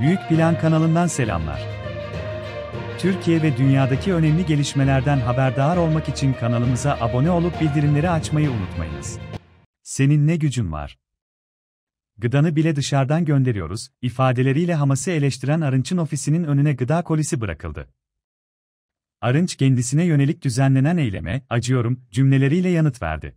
Büyük Plan kanalından selamlar. Türkiye ve dünyadaki önemli gelişmelerden haberdar olmak için kanalımıza abone olup bildirimleri açmayı unutmayınız. Senin ne gücün var? Gıdanı bile dışarıdan gönderiyoruz, ifadeleriyle Hamas'ı eleştiren Arınç'ın ofisinin önüne gıda kolisi bırakıldı. Arınç kendisine yönelik düzenlenen eyleme, acıyorum, cümleleriyle yanıt verdi.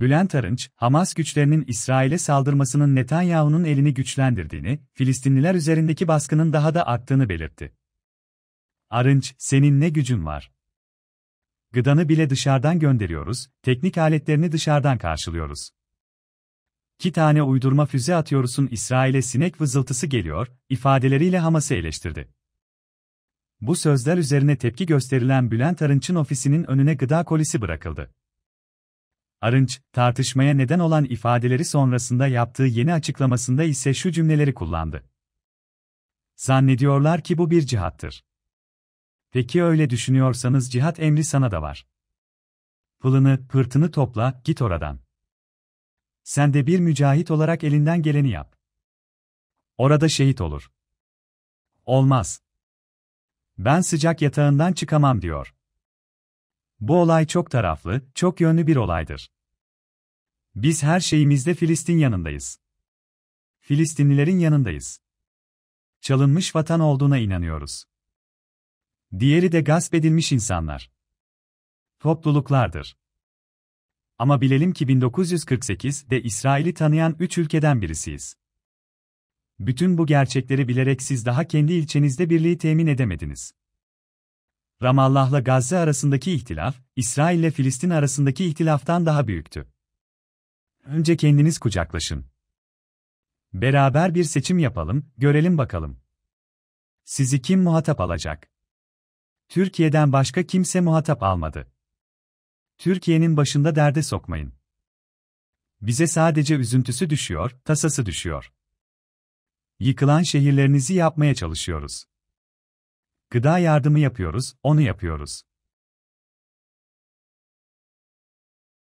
Bülent Arınç, Hamas güçlerinin İsrail'e saldırmasının Netanyahu'nun elini güçlendirdiğini, Filistinliler üzerindeki baskının daha da arttığını belirtti. Arınç, senin ne gücün var? Gıdanı bile dışarıdan gönderiyoruz, teknik aletlerini dışarıdan karşılıyoruz. İki tane uydurma füze atıyorsun İsrail'e sinek vızıltısı geliyor, ifadeleriyle Hamas'ı eleştirdi. Bu sözler üzerine tepki gösterilen Bülent Arınç'ın ofisinin önüne gıda kolisi bırakıldı. Arınç, tartışmaya neden olan ifadeleri sonrasında yaptığı yeni açıklamasında ise şu cümleleri kullandı. Zannediyorlar ki bu bir cihattır. Peki öyle düşünüyorsanız cihat emri sana da var. Pılını, pırtını topla, git oradan. Sen de bir mücahit olarak elinden geleni yap. Orada şehit olur. Olmaz. Ben sıcak yatağından çıkamam diyor. Bu olay çok taraflı, çok yönlü bir olaydır. Biz her şeyimizde Filistin yanındayız. Filistinlilerin yanındayız. Çalınmış vatan olduğuna inanıyoruz. Diğeri de gasp edilmiş insanlar. Topluluklardır. Ama bilelim ki 1948'de İsrail'i tanıyan üç ülkeden birisiyiz. Bütün bu gerçekleri bilerek siz daha kendi ilçenizde birliği temin edemediniz. Ramallah'la Gazze arasındaki ihtilaf, İsrail ile Filistin arasındaki ihtilaftan daha büyüktü. Önce kendiniz kucaklaşın. Beraber bir seçim yapalım, görelim bakalım. Sizi kim muhatap alacak? Türkiye'den başka kimse muhatap almadı. Türkiye'nin başında derde sokmayın. Bize sadece üzüntüsü düşüyor, tasası düşüyor. Yıkılan şehirlerinizi yapmaya çalışıyoruz. Gıda yardımı yapıyoruz, onu yapıyoruz.